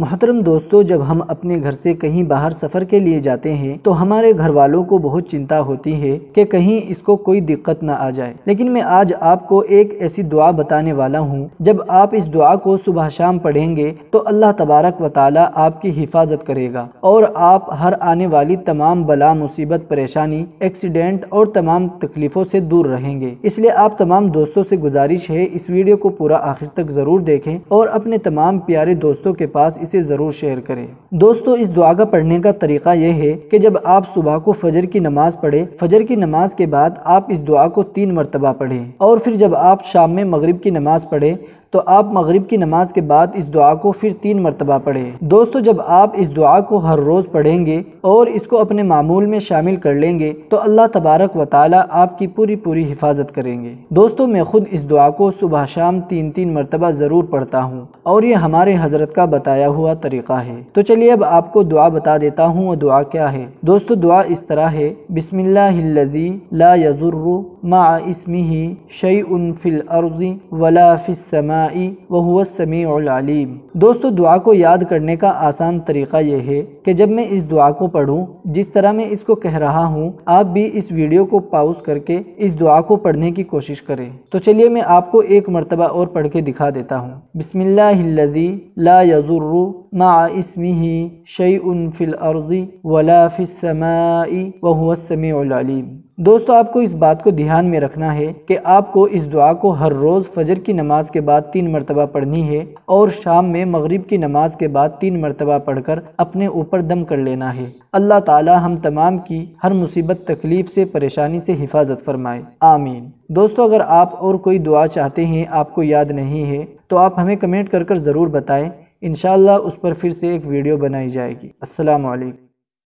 मोहतरम दोस्तों जब हम अपने घर से कहीं बाहर सफ़र के लिए जाते हैं तो हमारे घर वालों को बहुत चिंता होती है कि कहीं इसको कोई दिक्कत ना आ जाए लेकिन मैं आज आपको एक ऐसी दुआ बताने वाला हूँ जब आप इस दुआ को सुबह शाम पढ़ेंगे तो अल्लाह तबारक व आपकी हिफाजत करेगा और आप हर आने वाली तमाम बला मुसीबत परेशानी एक्सीडेंट और तमाम तकलीफ़ों से दूर रहेंगे इसलिए आप तमाम दोस्तों से गुजारिश है इस वीडियो को पूरा आखिर तक ज़रूर देखें और अपने तमाम प्यारे दोस्तों के पास इसे ज़रूर शेयर करें दोस्तों इस दुआ का पढ़ने का तरीका यह है कि जब आप सुबह को फजर की नमाज़ पढ़ें फजर की नमाज के बाद आप इस दुआ को तीन मरतबा पढ़ें और फिर जब आप शाम में मगरब की नमाज़ पढ़ें तो आप मगरिब की नमाज के बाद इस दुआ को फिर तीन मरतबा पढ़ें दोस्तों जब आप इस दुआ को हर रोज़ पढ़ेंगे और इसको अपने मामूल में शामिल कर लेंगे तो अल्लाह तबारक व ताली आपकी पूरी पूरी हिफाजत करेंगे दोस्तों मैं खुद इस दुआ को सुबह शाम तीन तीन मरतबा ज़रूर पढ़ता हूँ और ये हमारे हज़रत का बताया हुआ तरीका है तो चलिए अब आपको दुआ बता देता हूँ वह दुआ क्या है दोस्तों दुआ इस तरह है बिसमिल्लाजी ला यजुर्र मा इसमी ही शई उनफिल अर्जी वला फ़िसमाई वहुअसमी अलीम दोस्तों दुआ को याद करने का आसान तरीका यह है कि जब मैं इस दुआ को पढ़ूँ जिस तरह मैं इसको कह रहा हूँ आप भी इस वीडियो को पाउज करके इस दुआ को पढ़ने की कोशिश करें तो चलिए मैं आपको एक मरतबा और पढ़ के दिखा देता हूँ बिसमिल्लाजी ला यजुर्रु मा इसमी ही शई उनफिल अर्जी वला फ़िसमाई वहुअसमी अलीम दोस्तों आपको इस बात को ध्यान में रखना है कि आपको इस दुआ को हर रोज़ फजर की नमाज के बाद तीन मरतबा पढ़नी है और शाम में मगरिब की नमाज के बाद तीन मरतबा पढ़कर अपने ऊपर दम कर लेना है अल्लाह ताला हम तमाम की हर मुसीबत तकलीफ़ से परेशानी से हिफाजत फरमाए आमीन दोस्तों अगर आप और कोई दुआ चाहते हैं आपको याद नहीं है तो आप हमें कमेंट कर कर ज़रूर बताएँ इन उस पर फिर से एक वीडियो बनाई जाएगी असलकम